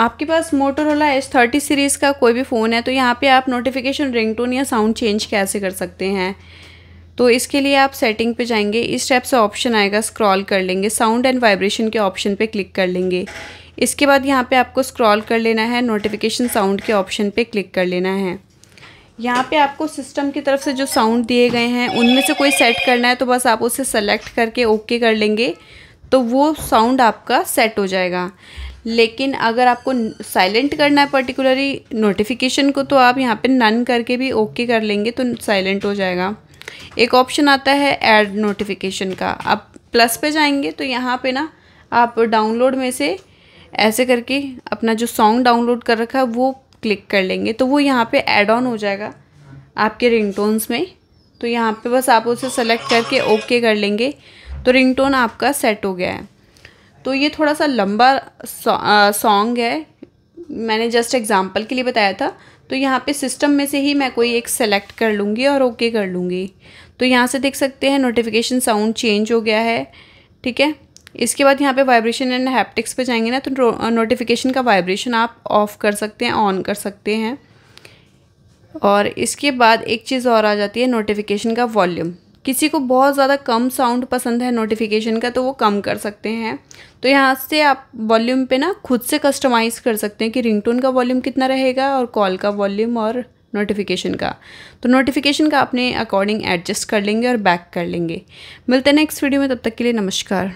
आपके पास Motorola H thirty series का कोई भी फ़ोन है तो यहाँ पे आप नोटिफिकेशन रिंगटोन या साउंड चेंज कैसे कर सकते हैं तो इसके लिए आप सेटिंग पे जाएंगे इस टाइप से ऑप्शन आएगा स्क्रॉल कर लेंगे साउंड एंड वाइब्रेशन के ऑप्शन पे क्लिक कर लेंगे इसके बाद यहाँ पे आपको स्क्रॉल कर लेना है नोटिफिकेशन साउंड के ऑप्शन पर क्लिक कर लेना है यहाँ पर आपको सिस्टम की तरफ से जो साउंड दिए गए हैं उनमें से कोई सेट करना है तो बस आप उसे सेलेक्ट करके ओके कर लेंगे तो वो साउंड आपका सेट हो जाएगा लेकिन अगर आपको साइलेंट करना है पर्टिकुलरली नोटिफिकेशन को तो आप यहाँ पे नन करके भी ओके कर लेंगे तो साइलेंट हो जाएगा एक ऑप्शन आता है ऐड नोटिफिकेशन का आप प्लस पे जाएंगे तो यहाँ पे ना आप डाउनलोड में से ऐसे करके अपना जो सॉन्ग डाउनलोड कर रखा है वो क्लिक कर लेंगे तो वो यहाँ पर एड ऑन हो जाएगा आपके रिंग में तो यहाँ पर बस आप उसे सेलेक्ट करके ओके कर लेंगे तो रिंगटोन आपका सेट हो गया है तो ये थोड़ा सा लंबा सॉन्ग है मैंने जस्ट एग्ज़ाम्पल के लिए बताया था तो यहाँ पे सिस्टम में से ही मैं कोई एक सेलेक्ट कर लूँगी और ओके कर लूँगी तो यहाँ से देख सकते हैं नोटिफिकेशन साउंड चेंज हो गया है ठीक है इसके बाद यहाँ पे वाइब्रेशन एंड हैप्टिक्स पे जाएंगे ना तो नोटिफिकेशन का वाइब्रेशन आप ऑफ़ कर सकते हैं ऑन कर सकते हैं और इसके बाद एक चीज़ और आ जाती है नोटिफिकेशन का वॉल्यूम किसी को बहुत ज़्यादा कम साउंड पसंद है नोटिफिकेशन का तो वो कम कर सकते हैं तो यहाँ से आप वॉल्यूम पे ना खुद से कस्टमाइज़ कर सकते हैं कि रिंगटोन का वॉल्यूम कितना रहेगा और कॉल का वॉल्यूम और नोटिफिकेशन का तो नोटिफिकेशन का अपने अकॉर्डिंग एडजस्ट कर लेंगे और बैक कर लेंगे मिलते हैं नेक्स्ट वीडियो में तब तक के लिए नमस्कार